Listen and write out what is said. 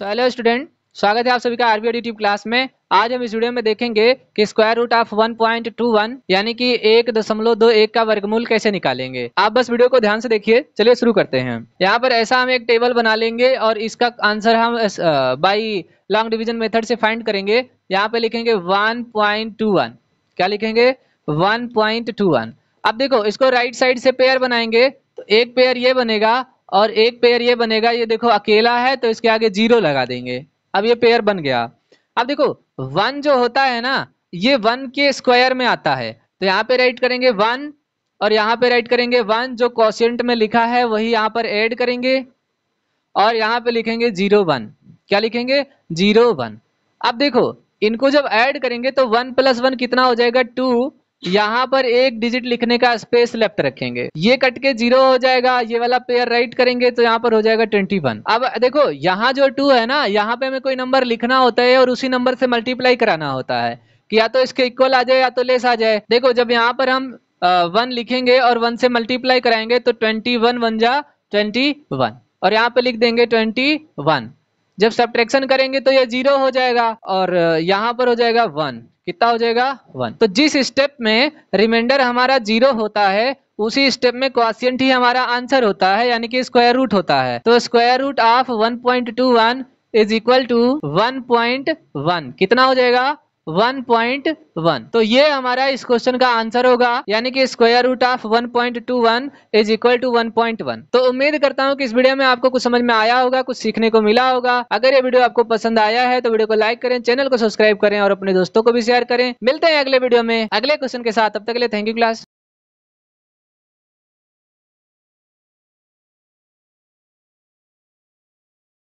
so hello student स्वागत है आप सभी का आरबीआई यूट्यूब क्लास में आज हम इस वीडियो में देखेंगे कि स्क्वायर रूट ऑफ 1.21 यानी कि एक दशमलव दो एक का वर्गमूल कैसे निकालेंगे आप बस वीडियो को ध्यान से देखिए चलिए शुरू करते हैं यहाँ पर ऐसा हम एक टेबल बना लेंगे और इसका आंसर हम बाई लॉन्ग डिविजन मेथड से फाइंड करेंगे यहाँ पर लिखेंगे वन क्या लिखेंगे वन अब देखो इसको राइट साइड से पेयर बनाएंगे तो एक पेयर ये बनेगा और एक पेयर ये बनेगा ये देखो अकेला है तो इसके आगे जीरो लगा देंगे अब ये पेयर बन गया अब देखो वन जो होता है ना ये वन के स्क्वायर में आता है तो यहाँ पे राइट करेंगे वन और यहाँ पे राइट करेंगे वन जो कॉशेंट में लिखा है वही यहाँ पर ऐड करेंगे और यहाँ पे लिखेंगे जीरो वन क्या लिखेंगे जीरो वन अब देखो इनको जब ऐड करेंगे तो वन प्लस वन कितना हो जाएगा टू यहाँ पर एक डिजिट लिखने का स्पेस लेफ्ट रखेंगे ये कट के जीरो हो जाएगा ये वाला पेयर राइट करेंगे तो यहाँ पर हो जाएगा ट्वेंटी वन अब देखो यहाँ जो टू है ना यहाँ पे हमें कोई नंबर लिखना होता है और उसी नंबर से मल्टीप्लाई कराना होता है कि या तो इसके इक्वल आ जाए या तो लेस आ जाए देखो जब यहाँ पर हम वन लिखेंगे और वन से मल्टीप्लाई कराएंगे तो ट्वेंटी वन वन जा ट्वेंटी वन और यहाँ पे लिख देंगे ट्वेंटी वन जब सब्ट्रैक्शन करेंगे तो ये जीरो हो जाएगा और यहाँ पर हो जाएगा वन कितना हो जाएगा वन तो जिस स्टेप में रिमाइंडर हमारा जीरो होता है उसी स्टेप में क्वाशियंट ही हमारा आंसर होता है यानी कि स्क्वायर रूट होता है तो square root of one point two one is equal to one point one कितना हो जाएगा 1.1 तो ये हमारा इस क्वेश्चन का आंसर होगा यानी कि square root of 1.21 is equal to one तो उम्मीद करता हूँ कि इस वीडियो में आपको कुछ समझ में आया होगा कुछ सीखने को मिला होगा अगर ये वीडियो आपको पसंद आया है तो वीडियो को लाइक करें चैनल को सब्सक्राइब करें और अपने दोस्तों को भी शेयर करें मिलते हैं अगले वीडियो में अगले क्वेश्चन के साथ अब तक के लिए थैंक यू क्लास